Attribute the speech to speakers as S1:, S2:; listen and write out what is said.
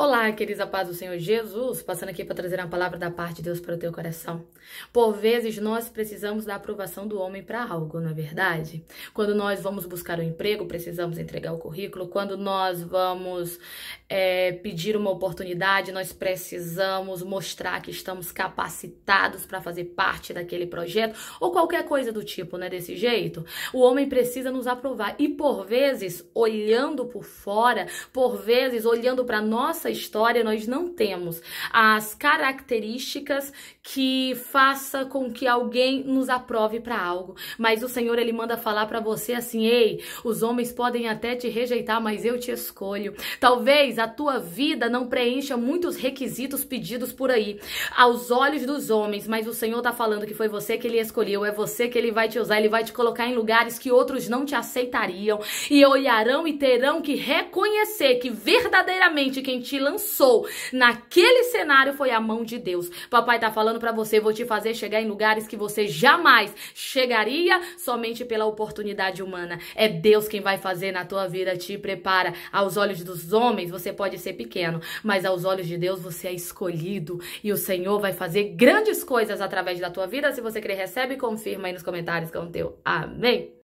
S1: Olá, queridos, a paz do Senhor Jesus, passando aqui para trazer uma palavra da parte de Deus para o teu coração. Por vezes nós precisamos da aprovação do homem para algo, não é verdade? Quando nós vamos buscar um emprego, precisamos entregar o currículo. Quando nós vamos é, pedir uma oportunidade, nós precisamos mostrar que estamos capacitados para fazer parte daquele projeto ou qualquer coisa do tipo, né? Desse jeito, o homem precisa nos aprovar e por vezes, olhando por fora, por vezes, olhando para nossa nossa história nós não temos as características que faça com que alguém nos aprove para algo. Mas o Senhor ele manda falar para você assim: "Ei, os homens podem até te rejeitar, mas eu te escolho". Talvez a tua vida não preencha muitos requisitos pedidos por aí aos olhos dos homens, mas o Senhor tá falando que foi você que ele escolheu, é você que ele vai te usar, ele vai te colocar em lugares que outros não te aceitariam e olharão e terão que reconhecer que verdadeiramente quem te lançou naquele cenário foi a mão de Deus. Papai tá falando para você, vou te fazer chegar em lugares que você jamais chegaria somente pela oportunidade humana. É Deus quem vai fazer na tua vida, te prepara. Aos olhos dos homens você pode ser pequeno, mas aos olhos de Deus você é escolhido e o Senhor vai fazer grandes coisas através da tua vida. Se você crer, recebe, confirma aí nos comentários com o teu. Amém.